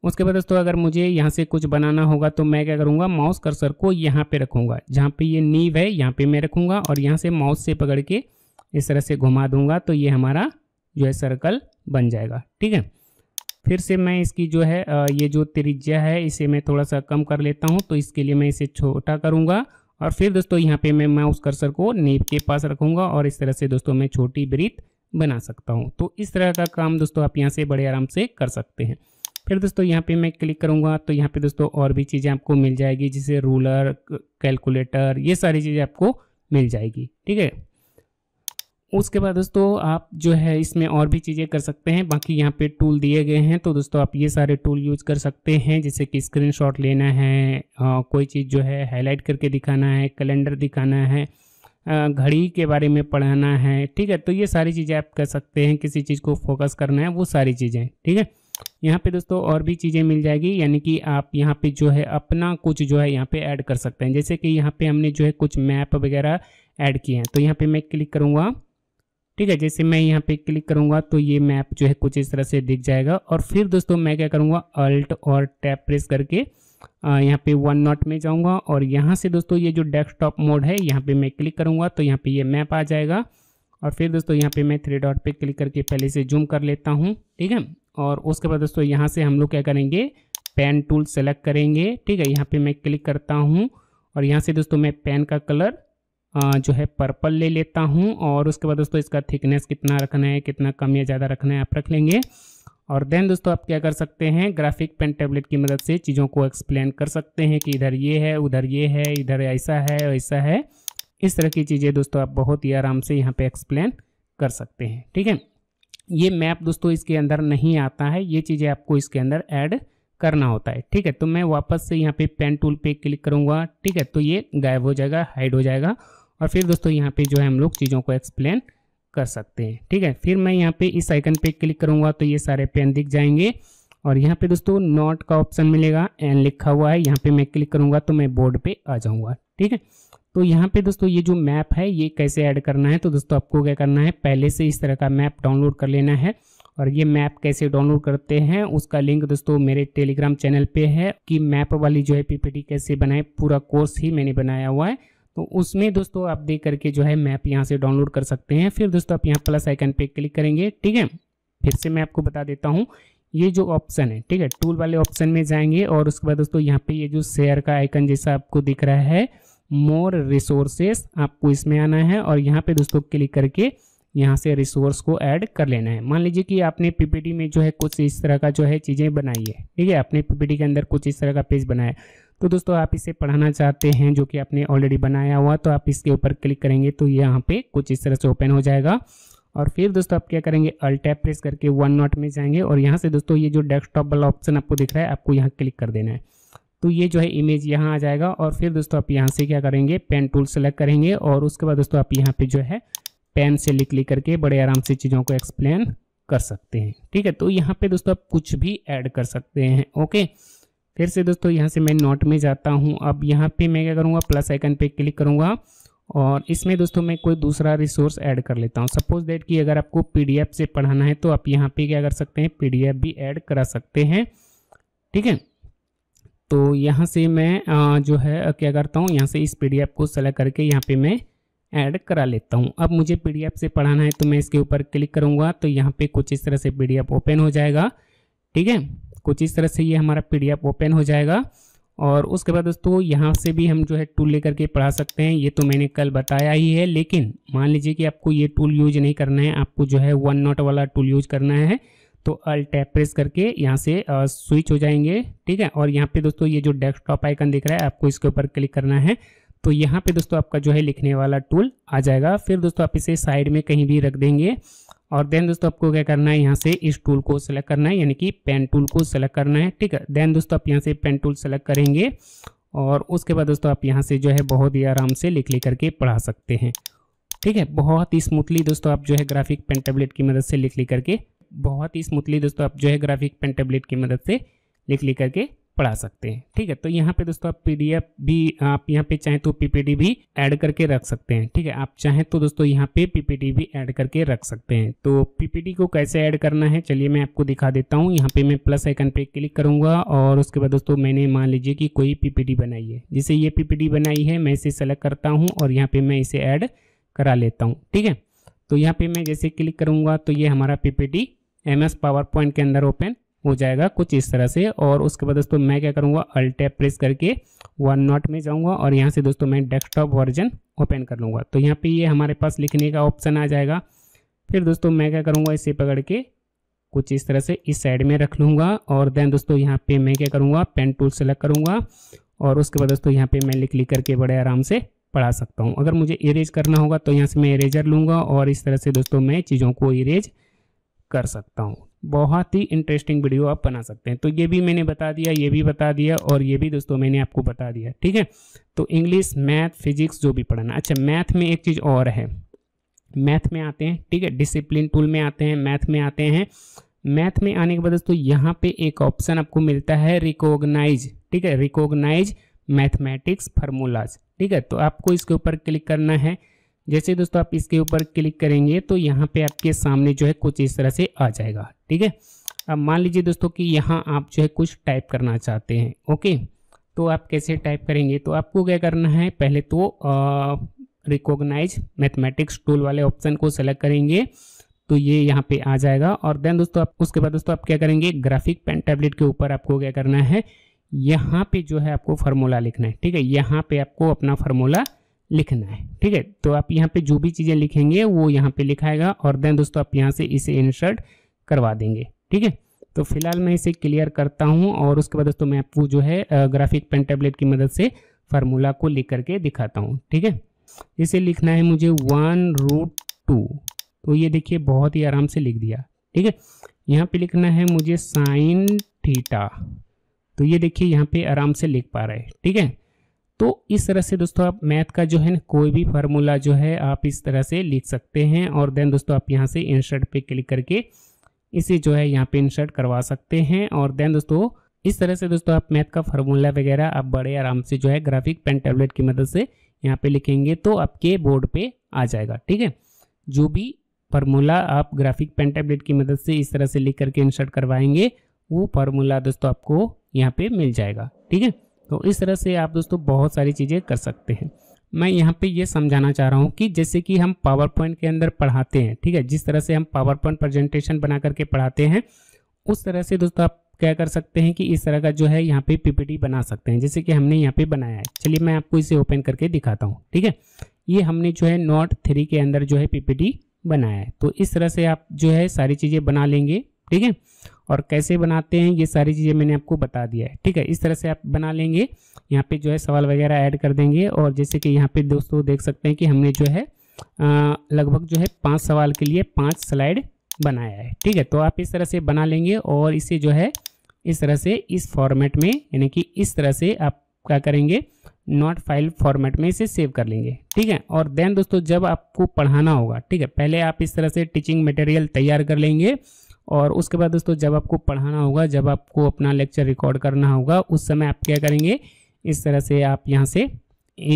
उसके बाद दोस्तों अगर मुझे यहाँ से कुछ बनाना होगा तो मैं क्या करूँगा माउस कर्सर को यहाँ पे रखूँगा जहाँ पे ये नीव है यहाँ पे मैं रखूँगा और यहाँ से माउस से पकड़ के इस तरह से घुमा दूँगा तो ये हमारा जो है सर्कल बन जाएगा ठीक है फिर से मैं इसकी जो है ये जो त्रिज्या है इसे मैं थोड़ा सा कम कर लेता हूँ तो इसके लिए मैं इसे छोटा करूँगा और फिर दोस्तों यहाँ पे मैं माउस कर्सर को नेब के पास रखूँगा और इस तरह से दोस्तों मैं छोटी ब्रीथ बना सकता हूँ तो इस तरह का काम दोस्तों आप यहाँ से बड़े आराम से कर सकते हैं फिर दोस्तों यहाँ पे मैं क्लिक करूँगा तो यहाँ पे दोस्तों और भी चीज़ें आपको मिल जाएगी जैसे रूलर कैलकुलेटर ये सारी चीज़ें आपको मिल जाएगी ठीक है उसके बाद दोस्तों आप जो है इसमें और भी चीज़ें कर सकते हैं बाकी यहाँ पे टूल दिए गए हैं तो दोस्तों आप ये सारे टूल यूज़ कर सकते हैं जैसे कि स्क्रीनशॉट लेना है आ, कोई चीज़ जो है हाईलाइट करके दिखाना है कैलेंडर दिखाना है घड़ी के बारे में पढ़ाना है ठीक है तो ये सारी चीज़ें आप कर सकते हैं किसी चीज़ को फोकस करना है वो सारी चीज़ें ठीक है यहाँ पे दोस्तों और भी चीज़ें मिल जाएगी यानी कि आप यहाँ पे जो है अपना कुछ जो है यहाँ पे ऐड कर सकते हैं जैसे कि यहाँ पे हमने जो है कुछ मैप वगैरह ऐड किए हैं तो यहाँ पे मैं क्लिक करूँगा ठीक है जैसे मैं यहाँ पे क्लिक करूँगा तो ये मैप जो है कुछ इस तरह से दिख जाएगा और फिर दोस्तों मैं क्या करूँगा अल्ट और टैप प्रेस करके यहाँ पे वन नॉट में जाऊँगा और यहाँ से दोस्तों ये जो डेस्कटॉप मोड है यहाँ पे मैं क्लिक करूँगा तो यहाँ पे ये मैप आ जाएगा और फिर दोस्तों यहाँ पे मैं थ्री डॉट पे क्लिक करके पहले से जूम कर लेता हूँ ठीक है और उसके बाद दोस्तों यहाँ से हम लोग क्या करेंगे पेन टूल सेलेक्ट करेंगे ठीक है यहाँ पे मैं क्लिक करता हूँ और यहाँ से दोस्तों मैं पेन का कलर जो है पर्पल ले लेता हूँ और उसके बाद दोस्तों इसका थिकनेस कितना रखना है कितना कम या ज़्यादा रखना है आप रख लेंगे और देन दोस्तों आप क्या कर सकते हैं ग्राफिक पेन टेबलेट की मदद से चीज़ों को एक्सप्लेन कर सकते हैं कि इधर ये है उधर ये है इधर ऐसा है ऐसा है इस तरह की चीज़ें दोस्तों आप बहुत ही आराम से यहाँ पे एक्सप्लेन कर सकते हैं ठीक है ये मैप दोस्तों इसके अंदर नहीं आता है ये चीज़ें आपको इसके अंदर ऐड करना होता है ठीक है तो मैं वापस से यहाँ पे पेन टूल पे क्लिक करूँगा ठीक है तो ये गायब हो जाएगा हाइड हो जाएगा और फिर दोस्तों यहाँ पे जो है हम लोग चीज़ों को एक्सप्लेन कर सकते हैं ठीक है फिर मैं यहाँ पे इस आइकन पे क्लिक करूँगा तो ये सारे पेन दिख जाएंगे और यहाँ पे दोस्तों नॉट का ऑप्शन मिलेगा एन लिखा हुआ है यहाँ पे मैं क्लिक करूँगा तो मैं बोर्ड पे आ जाऊँगा ठीक है तो यहाँ पे दोस्तों ये जो मैप है ये कैसे ऐड करना है तो दोस्तों आपको क्या करना है पहले से इस तरह का मैप डाउनलोड कर लेना है और ये मैप कैसे डाउनलोड करते हैं उसका लिंक दोस्तों मेरे टेलीग्राम चैनल पे है कि मैप वाली जो है पीपीटी कैसे बनाए पूरा कोर्स ही मैंने बनाया हुआ है तो उसमें दोस्तों आप देख करके जो है मैप यहाँ से डाउनलोड कर सकते हैं फिर दोस्तों आप यहाँ प्लस आइकन पे क्लिक करेंगे ठीक है फिर से मैं आपको बता देता हूँ ये जो ऑप्शन है ठीक है टूल वाले ऑप्शन में जाएंगे और उसके बाद दोस्तों यहाँ पे ये जो शेयर का आइकन जैसा आपको दिख रहा है मोर रिसोर्सेस आपको इसमें आना है और यहाँ पे दोस्तों क्लिक करके यहाँ से रिसोर्स को ऐड कर लेना है मान लीजिए कि आपने पीपीटी में जो है कुछ इस तरह का जो है चीज़ें बनाई है ठीक है आपने पीपीटी के अंदर कुछ इस तरह का पेज बनाया तो दोस्तों आप इसे पढ़ाना चाहते हैं जो कि आपने ऑलरेडी बनाया हुआ तो आप इसके ऊपर क्लिक करेंगे तो यहाँ पे कुछ इस तरह से ओपन हो जाएगा और फिर दोस्तों आप क्या करेंगे अल्टैप प्रेस करके वन नॉट में जाएंगे और यहाँ से दोस्तों ये जो डेस्कटॉप वाला ऑप्शन आपको दिख रहा है आपको यहाँ क्लिक कर देना है तो ये जो है इमेज यहाँ आ जाएगा और फिर दोस्तों आप यहाँ से क्या करेंगे पेन टूल सेलेक्ट करेंगे और उसके बाद दोस्तों आप यहाँ पे जो है पेन से लिख लिख करके बड़े आराम से चीज़ों को एक्सप्लेन कर सकते हैं ठीक है तो यहाँ पे दोस्तों आप कुछ भी ऐड कर सकते हैं ओके फिर से दोस्तों यहाँ से मैं नोट में जाता हूँ अब यहाँ पे मैं क्या करूँगा प्लस आइकन पे क्लिक करूँगा और इसमें दोस्तों मैं कोई दूसरा रिसोर्स ऐड कर लेता हूँ सपोज डेट कि अगर आपको पी से पढ़ाना है तो आप यहाँ पे क्या कर सकते हैं पी भी ऐड करा सकते हैं ठीक है तो यहाँ से मैं जो है क्या करता हूँ यहाँ से इस पी को सेलेक्ट करके यहाँ पर मैं ऐड करा लेता हूँ अब मुझे पी से पढ़ाना है तो मैं इसके ऊपर क्लिक करूँगा तो यहाँ पे कुछ इस तरह से पी ओपन हो जाएगा ठीक है कुछ इस तरह से ये हमारा पी ओपन हो जाएगा और उसके बाद दोस्तों यहाँ से भी हम जो है टूल लेकर के पढ़ा सकते हैं ये तो मैंने कल बताया ही है लेकिन मान लीजिए कि आपको ये टूल यूज नहीं करना है आपको जो है वन नॉट वाला टूल यूज करना है तो अल टैप प्रेस करके यहाँ से स्विच हो जाएंगे ठीक है और यहाँ पे दोस्तों ये जो डेस्कटॉप आइकन दिख रहा है आपको इसके ऊपर क्लिक करना है तो यहाँ पर दोस्तों आपका जो है लिखने वाला टूल आ जाएगा फिर दोस्तों आप इसे साइड में कहीं भी रख देंगे और देन दोस्तों आपको क्या करना है यहाँ से इस टूल को सेलेक्ट करना है यानी कि पेन टूल को सेलेक्ट करना है ठीक है देन दोस्तों आप यहाँ से पेन टूल सेलेक्ट करेंगे और उसके बाद दोस्तों आप यहाँ से जो है बहुत ही आराम से लिख लिख करके पढ़ा सकते हैं ठीक है बहुत ही स्मूथली दोस्तों आप जो है ग्राफिक पेन टेबलेट की मदद से लिख लिख करके बहुत ही स्मूथली दोस्तों आप जो है ग्राफिक पेन टेबलेट की मदद से लिख लिख करके पढ़ा सकते हैं ठीक है तो यहाँ पे दोस्तों आप पीडीएफ भी आप यहाँ पे चाहें तो पीपीडी भी ऐड करके रख सकते हैं ठीक है आप चाहें तो दोस्तों यहाँ पे पीपीडी भी ऐड करके रख सकते हैं तो पीपीडी को कैसे ऐड करना है चलिए मैं आपको दिखा देता हूँ यहाँ पे मैं प्लस आइकन पे क्लिक करूंगा और उसके बाद दोस्तों मैंने मान लीजिए कि कोई पीपीडी बनाई है जिसे ये पीपीडी बनाई है मैं इसे सेलेक्ट करता हूँ और यहाँ पे मैं इसे ऐड करा लेता हूँ ठीक है तो यहाँ पे मैं जैसे क्लिक करूंगा तो ये हमारा PPT M S PowerPoint के अंदर ओपन हो जाएगा कुछ इस तरह से और उसके बाद दोस्तों मैं क्या करूँगा अल्ट प्रेस करके वन नॉट में जाऊँगा और यहाँ से दोस्तों मैं डेस्कटॉप वर्जन ओपन कर लूँगा तो यहाँ पर ये हमारे पास लिखने का ऑप्शन आ जाएगा फिर दोस्तों मैं क्या करूँगा इसे पकड़ के कुछ इस तरह से इस साइड में रख लूँगा और देन दोस्तों यहाँ पे मैं क्या करूँगा पेन टूल सेलेक्ट करूँगा और उसके बाद दोस्तों यहाँ पे मैं लिख लिख करके बड़े आराम से पढ़ा सकता हूँ अगर मुझे इरेज करना होगा तो यहाँ से मैं इरेजर लूँगा और इस तरह से दोस्तों मैं चीज़ों को इरेज कर सकता हूँ बहुत ही इंटरेस्टिंग वीडियो आप बना सकते हैं तो ये भी मैंने बता दिया ये भी बता दिया और ये भी दोस्तों मैंने आपको बता दिया ठीक है तो इंग्लिश मैथ फिजिक्स जो भी पढ़ाना अच्छा मैथ में एक चीज़ और है मैथ में आते हैं ठीक है डिसिप्लिन टूल में आते हैं मैथ में आते हैं मैथ में आने के बाद दोस्तों यहाँ पे एक ऑप्शन आपको मिलता है रिकोगनाइज ठीक है रिकोगनाइज मैथमेटिक्स फार्मूलाज ठीक है तो आपको इसके ऊपर क्लिक करना है जैसे दोस्तों आप इसके ऊपर क्लिक करेंगे तो यहाँ पे आपके सामने जो है कुछ इस तरह से आ जाएगा ठीक है अब मान लीजिए दोस्तों कि यहाँ आप जो है कुछ टाइप करना चाहते हैं ओके तो आप कैसे टाइप करेंगे तो आपको क्या करना है पहले तो रिकॉग्नाइज मैथमेटिक्स टूल वाले ऑप्शन को सेलेक्ट करेंगे तो ये यहाँ पे आ जाएगा और देन दोस्तों आप उसके बाद दोस्तों आप क्या करेंगे ग्राफिक पेन टैबलेट के ऊपर आपको क्या करना है यहाँ पे जो है आपको फार्मूला लिखना है ठीक है यहाँ पे आपको अपना फार्मूला लिखना है ठीक है तो आप यहाँ पे जो भी चीज़ें लिखेंगे वो यहाँ पे लिखाएगा और देन दोस्तों आप यहाँ से इसे इंसर्ट करवा देंगे ठीक है तो फिलहाल मैं इसे क्लियर करता हूँ और उसके बाद दोस्तों मैं आपको जो है ग्राफिक पेन टेबलेट की मदद से फार्मूला को लिख करके दिखाता हूँ ठीक है इसे लिखना है मुझे वन रूट टू तो ये देखिए बहुत ही आराम से लिख दिया ठीक है यहाँ पे लिखना है मुझे साइन थीटा तो ये देखिए यहाँ पे आराम से लिख पा रहा है ठीक है तो इस तरह से दोस्तों आप मैथ का जो है ना कोई भी फार्मूला जो है आप इस तरह से लिख सकते हैं और देन दोस्तों आप यहाँ से इंसर्ट पे क्लिक करके इसे जो है यहाँ पे इंसर्ट करवा सकते हैं और देन दोस्तों इस तरह से दोस्तों आप मैथ का फार्मूला वगैरह आप बड़े आराम से जो है ग्राफिक पेन टैबलेट की मदद से यहाँ पे लिखेंगे तो आपके बोर्ड पे आ जाएगा ठीक है जो भी फार्मूला आप ग्राफिक पेन टैबलेट की मदद से इस तरह से लिख करके इंसर्ट करवाएंगे वो फार्मूला दोस्तों आपको यहाँ पे मिल जाएगा ठीक है तो इस तरह से आप दोस्तों बहुत सारी चीज़ें कर सकते हैं मैं यहाँ पे ये समझाना चाह रहा हूँ कि जैसे कि हम पावर पॉइंट के अंदर पढ़ाते हैं ठीक है जिस तरह से हम पावर पॉइंट प्रेजेंटेशन बना करके पढ़ाते हैं उस तरह से दोस्तों आप क्या कर सकते हैं कि इस तरह का जो है यहाँ पे पीपीटी बना सकते हैं जैसे कि हमने यहाँ पे बनाया है चलिए मैं आपको इसे ओपन करके दिखाता हूँ ठीक है ये हमने जो है नोट थ्री के अंदर जो है पी बनाया है तो इस तरह से आप जो है सारी चीज़ें बना लेंगे ठीक है और कैसे बनाते हैं ये सारी चीज़ें मैंने आपको बता दिया है ठीक है इस तरह से आप बना लेंगे यहाँ पे जो है सवाल वगैरह ऐड कर देंगे और जैसे कि यहाँ पे दोस्तों देख सकते हैं कि हमने जो है लगभग जो है पाँच सवाल के लिए पाँच स्लाइड बनाया है ठीक है तो आप इस तरह से बना लेंगे और इसे जो है इस तरह से इस फॉर्मेट में यानी कि इस तरह से आप क्या करेंगे नॉट फाइल फॉर्मेट में इसे सेव कर लेंगे ठीक है और देन दोस्तों जब आपको पढ़ाना होगा ठीक है पहले आप इस तरह से टीचिंग मटेरियल तैयार कर लेंगे और उसके बाद दोस्तों जब आपको पढ़ाना होगा जब आपको अपना लेक्चर रिकॉर्ड करना होगा उस समय आप क्या करेंगे इस तरह से आप यहाँ से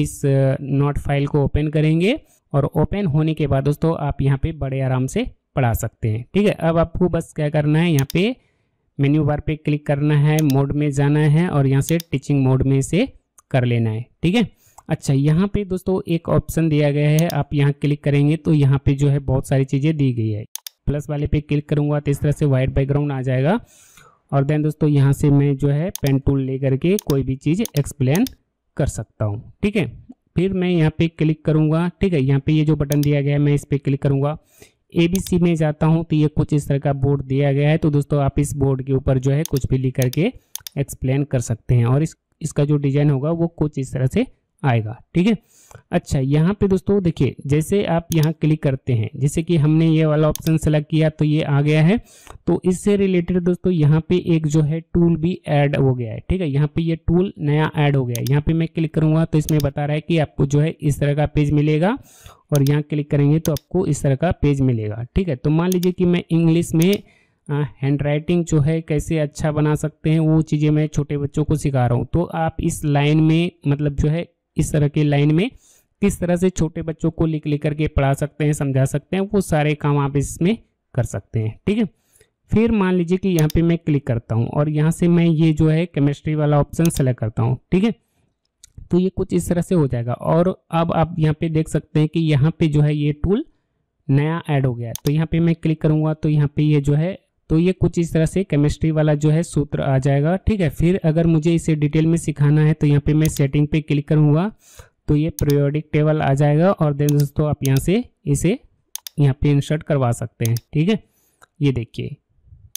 इस नोट फाइल को ओपन करेंगे और ओपन होने के बाद दोस्तों आप यहाँ पे बड़े आराम से पढ़ा सकते हैं ठीक है अब आपको बस क्या करना है यहाँ पे मेन्यू बार पे क्लिक करना है मोड में जाना है और यहाँ से टीचिंग मोड में से कर लेना है ठीक है अच्छा यहाँ पे दोस्तों एक ऑप्शन दिया गया है आप यहाँ क्लिक करेंगे तो यहाँ पे जो है बहुत सारी चीज़ें दी गई है प्लस वाले पे क्लिक करूँगा तो इस तरह से वाइट बैकग्राउंड आ जाएगा और देन दोस्तों यहाँ से मैं जो है पेन टूल ले करके कोई भी चीज़ एक्सप्लेन कर सकता हूँ ठीक है फिर मैं यहाँ पे क्लिक करूँगा ठीक है यहाँ पे ये यह जो बटन दिया गया है मैं इस पर क्लिक करूँगा ए बी सी में जाता हूँ तो ये कुछ इस तरह का बोर्ड दिया गया है तो दोस्तों आप इस बोर्ड के ऊपर जो है कुछ भी लिख करके एक्सप्लेन कर सकते हैं और इस इसका जो डिज़ाइन होगा वो कुछ इस तरह से आएगा ठीक है अच्छा यहाँ पे दोस्तों देखिए जैसे आप यहाँ क्लिक करते हैं जैसे कि हमने ये वाला ऑप्शन सेलेक्ट किया तो ये आ गया है तो इससे रिलेटेड दोस्तों यहाँ पे एक जो है टूल भी ऐड हो गया है ठीक है यहाँ पे ये टूल नया ऐड हो गया है यहाँ पे मैं क्लिक करूँगा तो इसमें बता रहा है कि आपको जो है इस तरह का पेज मिलेगा और यहाँ क्लिक करेंगे तो आपको इस तरह का पेज मिलेगा ठीक है तो मान लीजिए कि मैं इंग्लिश में हैंड राइटिंग जो है कैसे अच्छा बना सकते हैं वो चीज़ें मैं छोटे बच्चों को सिखा रहा हूँ तो आप इस लाइन में मतलब जो है इस तरह की लाइन में किस तरह से छोटे बच्चों को लिख लिख करके पढ़ा सकते हैं समझा सकते हैं वो सारे काम आप इसमें कर सकते हैं ठीक है फिर मान लीजिए कि यहाँ पे मैं क्लिक करता हूँ और यहाँ से मैं ये जो है केमिस्ट्री वाला ऑप्शन सेलेक्ट करता हूँ ठीक है तो ये कुछ इस तरह से हो जाएगा और अब आप यहाँ पे देख सकते हैं कि यहाँ पे जो है ये टूल नया ऐड हो गया है तो यहाँ पे मैं क्लिक करूँगा तो यहाँ पे ये जो है तो ये कुछ इस तरह से केमिस्ट्री वाला जो है सूत्र आ जाएगा ठीक है फिर अगर मुझे इसे डिटेल में सिखाना है तो यहाँ पे मैं सेटिंग पे क्लिक करूँगा तो ये प्रियोडिक टेबल आ जाएगा और देन दोस्तों आप यहाँ से इसे यहाँ पे इंसर्ट करवा सकते हैं ठीक है ये देखिए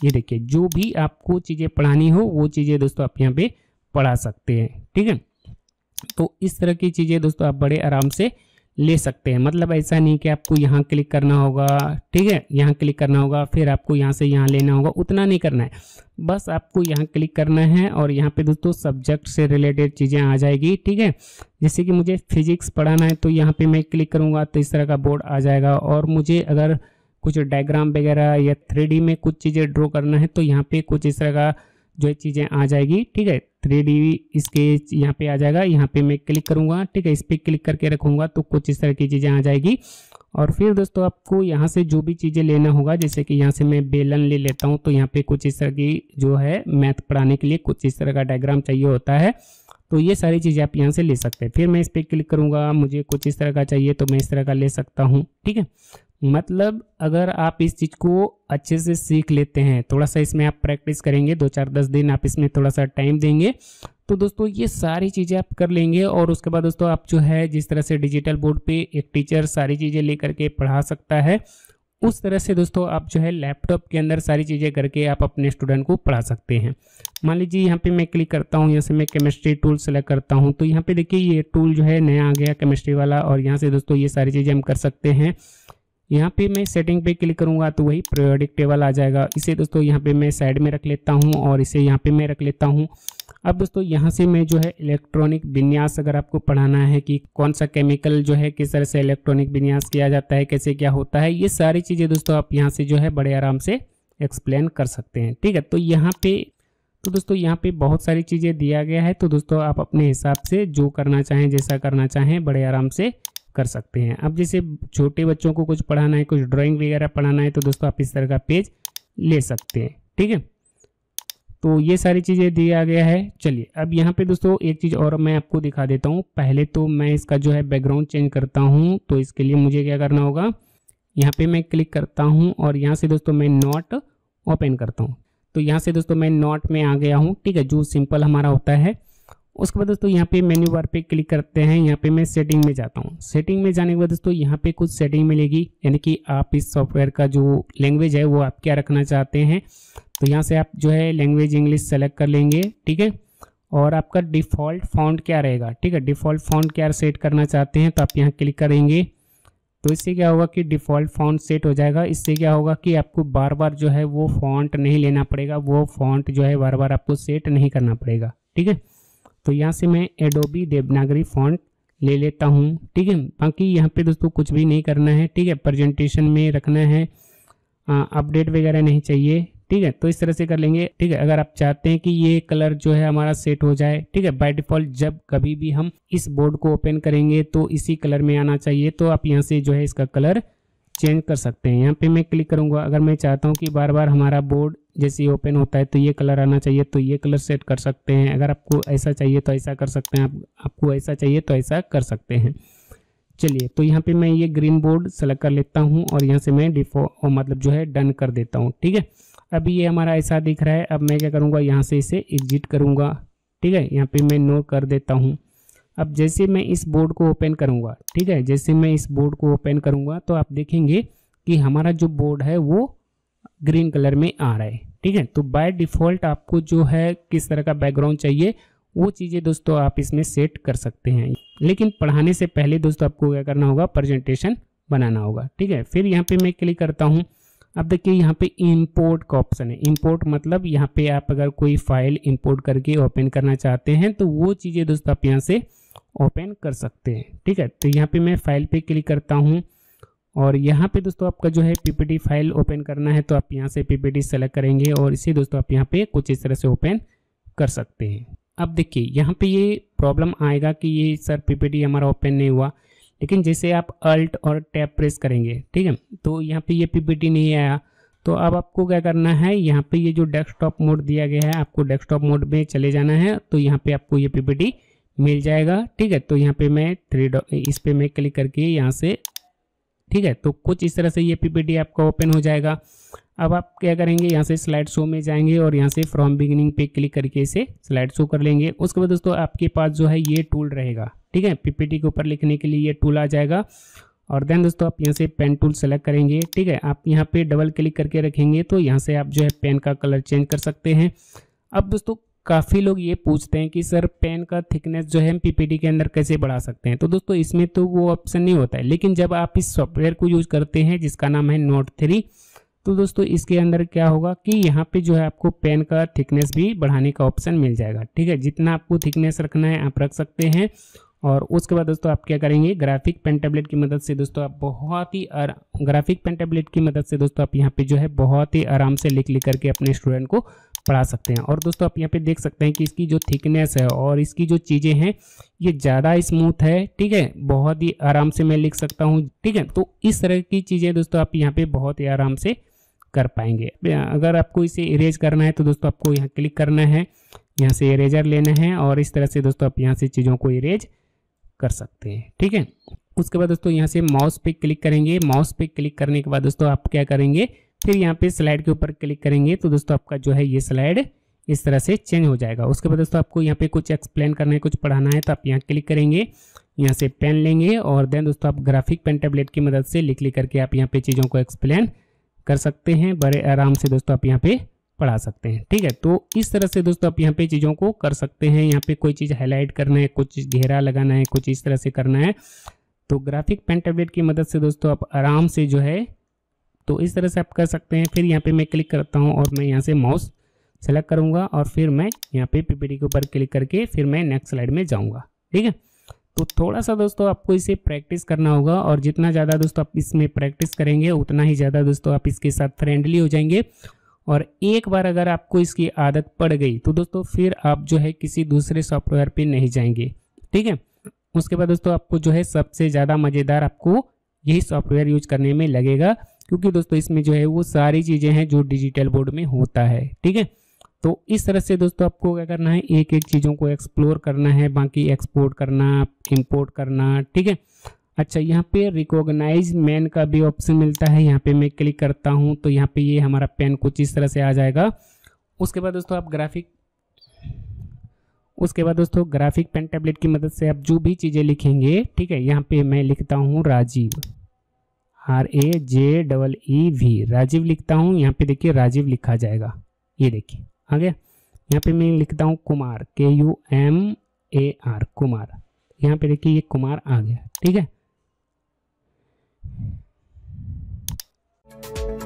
ये देखिए जो भी आपको चीज़ें पढ़ानी हो वो चीज़ें दोस्तों आप यहाँ पे पढ़ा सकते हैं ठीक है तो इस तरह की चीज़ें दोस्तों आप बड़े आराम से ले सकते हैं मतलब ऐसा नहीं कि आपको यहाँ क्लिक करना होगा ठीक है यहाँ क्लिक करना होगा फिर आपको यहाँ से यहाँ लेना होगा उतना नहीं करना है बस आपको यहाँ क्लिक करना है और यहाँ पे दोस्तों सब्जेक्ट से रिलेटेड चीज़ें आ जाएगी ठीक है जैसे कि मुझे फिजिक्स पढ़ाना है तो यहाँ पे मैं क्लिक करूँगा तो इस तरह का बोर्ड आ जाएगा और मुझे अगर कुछ डायग्राम वगैरह या थ्री में कुछ चीज़ें ड्रॉ करना है तो यहाँ पर कुछ इस तरह का जो है चीज़ें आ जाएगी ठीक है थ्री डी स्केच यहाँ पे आ जाएगा यहाँ पे मैं क्लिक करूँगा ठीक है इस पर क्लिक करके रखूँगा तो कुछ इस तरह की चीज़ें आ जाएगी और फिर दोस्तों आपको यहाँ से जो भी चीज़ें लेना होगा जैसे कि यहाँ से मैं बेलन ले लेता हूँ तो यहाँ पे कुछ इस तरह की जो है मैथ पढ़ाने के लिए कुछ इस तरह का डायग्राम चाहिए होता है तो ये सारी चीज़ें आप यहाँ से ले सकते हैं फिर मैं इस पर क्लिक करूँगा मुझे कुछ इस तरह का चाहिए तो मैं इस तरह का ले सकता हूँ ठीक है मतलब अगर आप इस चीज़ को अच्छे से सीख लेते हैं थोड़ा सा इसमें आप प्रैक्टिस करेंगे दो चार दस दिन आप इसमें थोड़ा सा टाइम देंगे तो दोस्तों ये सारी चीज़ें आप कर लेंगे और उसके बाद दोस्तों आप जो है जिस तरह से डिजिटल बोर्ड पे एक टीचर सारी चीज़ें लेकर के पढ़ा सकता है उस तरह से दोस्तों आप जो है लैपटॉप के अंदर सारी चीज़ें करके आप अपने स्टूडेंट को पढ़ा सकते हैं मान लीजिए यहाँ पे मैं क्लिक करता हूँ यहाँ से मैं केमिस्ट्री टूल सेलेक्ट करता हूँ तो यहाँ पे देखिए ये टूल जो है नया आ गया केमिस्ट्री वाला और यहाँ से दोस्तों ये सारी चीज़ें हम कर सकते हैं यहाँ पे मैं सेटिंग पे क्लिक करूँगा तो वही प्रोडिक टेबल आ जाएगा इसे दोस्तों यहाँ पे मैं साइड में रख लेता हूँ और इसे यहाँ पे मैं रख लेता हूँ अब दोस्तों यहाँ से मैं जो है इलेक्ट्रॉनिक विन्यास अगर आपको पढ़ाना है कि कौन सा केमिकल जो है किस तरह से इलेक्ट्रॉनिक विन्यास किया जाता है कैसे क्या होता है ये सारी चीज़ें दोस्तों आप यहाँ से जो है बड़े आराम से एक्सप्लेन कर सकते हैं ठीक है तो यहाँ पे तो दोस्तों यहाँ पे बहुत सारी चीज़ें दिया गया है तो दोस्तों आप अपने हिसाब से जो करना चाहें जैसा करना चाहें बड़े आराम से कर सकते हैं अब जैसे छोटे बच्चों को कुछ पढ़ाना है कुछ ड्राइंग वगैरह पढ़ाना है तो दोस्तों आप इस तरह का पेज ले सकते हैं ठीक है तो ये सारी चीज़ें दिया गया है चलिए अब यहाँ पे दोस्तों एक चीज़ और मैं आपको दिखा देता हूँ पहले तो मैं इसका जो है बैकग्राउंड चेंज करता हूँ तो इसके लिए मुझे क्या करना होगा यहाँ पे मैं क्लिक करता हूँ और यहाँ से दोस्तों मैं नॉट ओपन करता हूँ तो यहाँ से दोस्तों मैं नॉट में आ गया हूँ ठीक है जो सिंपल हमारा होता है उसके बाद दोस्तों यहाँ पे मेन्यू बार पे क्लिक करते हैं यहाँ पे मैं सेटिंग में जाता हूँ सेटिंग में जाने के बाद दोस्तों यहाँ पे कुछ सेटिंग मिलेगी यानी कि आप इस सॉफ्टवेयर का जो लैंग्वेज है वो आप क्या रखना चाहते हैं तो यहाँ से आप जो है लैंग्वेज इंग्लिश सेलेक्ट कर लेंगे ठीक है और आपका डिफ़ॉल्ट फ़ॉन्ट क्या रहेगा ठीक है डिफ़ॉल्ट फाउंड क्या सेट करना चाहते हैं तो आप यहाँ क्लिक करेंगे तो इससे क्या होगा कि डिफ़ॉल्ट फाउंड सेट हो जाएगा इससे क्या होगा कि आपको बार बार जो है वो फ़ॉन्ट नहीं लेना पड़ेगा वो फ़ॉन्ट जो है बार बार आपको सेट नहीं करना पड़ेगा ठीक है तो यहाँ से मैं एडोबी देवनागरी फॉन्ट ले लेता हूँ ठीक है बाकी यहाँ पे दोस्तों कुछ भी नहीं करना है ठीक है प्रेजेंटेशन में रखना है अपडेट वगैरह नहीं चाहिए ठीक है तो इस तरह से कर लेंगे ठीक है अगर आप चाहते हैं कि ये कलर जो है हमारा सेट हो जाए ठीक है बाय डिफॉल्ट जब कभी भी हम इस बोर्ड को ओपन करेंगे तो इसी कलर में आना चाहिए तो आप यहाँ से जो है इसका कलर चेंज कर सकते हैं यहाँ पे मैं क्लिक करूँगा अगर मैं चाहता हूँ कि बार बार हमारा बोर्ड जैसे ये ओपन होता है तो ये कलर आना चाहिए तो ये कलर सेट कर सकते हैं अगर आपको ऐसा चाहिए तो ऐसा कर सकते हैं आप, आपको ऐसा चाहिए तो ऐसा कर सकते हैं चलिए तो यहाँ पे मैं ये ग्रीन बोर्ड सेलेक्ट कर लेता हूँ और यहाँ से मैं डिफो मतलब जो है डन कर देता हूँ ठीक है अब ये हमारा ऐसा दिख रहा है अब मैं क्या करूँगा यहाँ से इसे एग्जिट करूँगा ठीक है यहाँ पर मैं नो कर देता हूँ अब जैसे मैं इस बोर्ड को ओपन करूँगा ठीक है जैसे मैं इस बोर्ड को ओपन करूँगा तो आप देखेंगे कि हमारा जो बोर्ड है वो ग्रीन कलर में आ रहा है ठीक है तो बाय डिफ़ॉल्ट आपको जो है किस तरह का बैकग्राउंड चाहिए वो चीज़ें दोस्तों आप इसमें सेट कर सकते हैं लेकिन पढ़ाने से पहले दोस्तों आपको क्या करना होगा प्रेजेंटेशन बनाना होगा ठीक है फिर यहाँ पे मैं क्लिक करता हूँ अब देखिए यहाँ पे इंपोर्ट का ऑप्शन है इंपोर्ट मतलब यहाँ पे आप अगर कोई फाइल इंपोर्ट करके ओपन करना चाहते हैं तो वो चीज़ें दोस्तों आप यहाँ से ओपन कर सकते हैं ठीक है तो यहाँ पे मैं फाइल पे क्लिक करता हूँ और यहाँ पे दोस्तों आपका जो है पीपीटी फाइल ओपन करना है तो आप यहाँ से पीपीटी सेलेक्ट करेंगे और इसे दोस्तों आप यहाँ पे कुछ इस तरह से ओपन कर सकते हैं अब देखिए यहाँ पे ये प्रॉब्लम आएगा कि ये सर पीपीटी हमारा ओपन नहीं हुआ लेकिन जैसे आप अल्ट और टैप प्रेस करेंगे ठीक है तो यहाँ पर ये पी नहीं आया तो अब आपको क्या करना है यहाँ पर ये जो डेस्कटॉप मोड दिया गया है आपको डेस्कटॉप मोड में चले जाना है तो यहाँ पर आपको ये पी मिल जाएगा ठीक है तो यहाँ पे मैं थ्री इस पर मैं क्लिक करके यहाँ से ठीक है तो कुछ इस तरह से ये पीपीटी आपका ओपन हो जाएगा अब आप क्या करेंगे यहाँ से स्लाइड शो में जाएंगे और यहाँ से फ्रॉम बिगिनिंग पे क्लिक करके इसे स्लाइड शो कर लेंगे उसके बाद दोस्तों आपके पास जो है ये टूल रहेगा ठीक है पीपीटी के ऊपर लिखने के लिए ये टूल आ जाएगा और देन दोस्तों आप यहाँ से पेन टूल सेलेक्ट करेंगे ठीक है आप यहाँ पे डबल क्लिक करके रखेंगे तो यहाँ से आप जो है पेन का कलर चेंज कर सकते हैं अब दोस्तों काफ़ी लोग ये पूछते हैं कि सर पेन का थिकनेस जो है हम पीपीटी के अंदर कैसे बढ़ा सकते हैं तो दोस्तों इसमें तो वो ऑप्शन नहीं होता है लेकिन जब आप इस सॉफ्टवेयर को यूज़ करते हैं जिसका नाम है नोट थ्री तो दोस्तों इसके अंदर क्या होगा कि यहाँ पे जो है आपको पेन का थिकनेस भी बढ़ाने का ऑप्शन मिल जाएगा ठीक है जितना आपको थिकनेस रखना है आप रख सकते हैं और उसके बाद दोस्तों आप क्या करेंगे ग्राफिक पेन टैबलेट की मदद से दोस्तों आप बहुत ही ग्राफिक पेन टैबलेट की मदद से दोस्तों आप यहाँ पे जो है बहुत ही आराम से लिख लिख करके अपने स्टूडेंट को पढ़ा सकते हैं और दोस्तों आप यहाँ पे देख सकते हैं कि इसकी जो थिकनेस है और इसकी जो चीज़ें हैं ये ज़्यादा स्मूथ है ठीक है बहुत ही आराम से मैं लिख सकता हूँ ठीक है तो इस तरह की चीज़ें दोस्तों आप यहाँ पे बहुत ही आराम से कर पाएंगे अगर आपको इसे इरेज करना है तो दोस्तों आपको यहाँ क्लिक करना है यहाँ से इरेजर लेना है और इस तरह से दोस्तों आप यहाँ से चीज़ों को इरेज कर सकते हैं ठीक है उसके बाद दोस्तों यहाँ से माउस पे क्लिक करेंगे माउस पे क्लिक करने के बाद दोस्तों आप क्या करेंगे फिर यहाँ पे स्लाइड के ऊपर क्लिक करेंगे तो दोस्तों आपका जो है ये स्लाइड इस तरह से चेंज हो जाएगा उसके बाद दोस्तों आपको यहाँ पे कुछ एक्सप्लेन करना है कुछ पढ़ाना है तो आप यहाँ क्लिक करेंगे यहाँ से पेन लेंगे और देन दोस्तों आप ग्राफिक पेन टैबलेट की मदद से लिख लिख करके आप यहाँ पे चीज़ों को एक्सप्लेन कर सकते हैं बड़े आराम से दोस्तों आप यहाँ पे पढ़ा सकते हैं ठीक है तो इस तरह से दोस्तों आप यहाँ पे चीज़ों को कर सकते हैं यहाँ पे कोई चीज़ हाईलाइट करना है कुछ घेरा लगाना है कुछ इस तरह से करना है तो ग्राफिक पेन टैबलेट की मदद से दोस्तों आप आराम से जो है तो इस तरह से आप कर सकते हैं फिर यहाँ पे मैं क्लिक करता हूँ और मैं यहाँ से माउस सेलेक्ट करूँगा और फिर मैं यहाँ पे पीपीटी के ऊपर क्लिक करके फिर मैं नेक्स्ट स्लाइड में जाऊँगा ठीक है तो थोड़ा सा दोस्तों आपको इसे प्रैक्टिस करना होगा और जितना ज़्यादा दोस्तों आप इसमें प्रैक्टिस करेंगे उतना ही ज़्यादा दोस्तों आप इसके साथ फ्रेंडली हो जाएंगे और एक बार अगर आपको इसकी आदत पड़ गई तो दोस्तों फिर आप जो है किसी दूसरे सॉफ्टवेयर पर नहीं जाएंगे ठीक है उसके बाद दोस्तों आपको जो है सबसे ज़्यादा मज़ेदार आपको यही सॉफ्टवेयर यूज करने में लगेगा क्योंकि दोस्तों इसमें जो है वो सारी चीज़ें हैं जो डिजिटल बोर्ड में होता है ठीक है तो इस तरह से दोस्तों आपको क्या करना है एक एक चीज़ों को एक्सप्लोर करना है बाकी एक्सपोर्ट करना इम्पोर्ट करना ठीक है अच्छा यहाँ पे रिकॉग्नाइज मैन का भी ऑप्शन मिलता है यहाँ पे मैं क्लिक करता हूँ तो यहाँ पे ये हमारा पेन कुछ इस तरह से आ जाएगा उसके बाद दोस्तों आप ग्राफिक उसके बाद दोस्तों ग्राफिक पेन टैबलेट की मदद से आप जो भी चीज़ें लिखेंगे ठीक है यहाँ पे मैं लिखता हूँ Rajeev R A J double E V Rajeev लिखता हूँ यहाँ पे देखिए राजीव लिखा जाएगा ये देखिए आगे यहाँ पे मैं लिखता हूँ Kumar K U M A R Kumar यहाँ पे देखिए ये कुमार आ गया ठीक है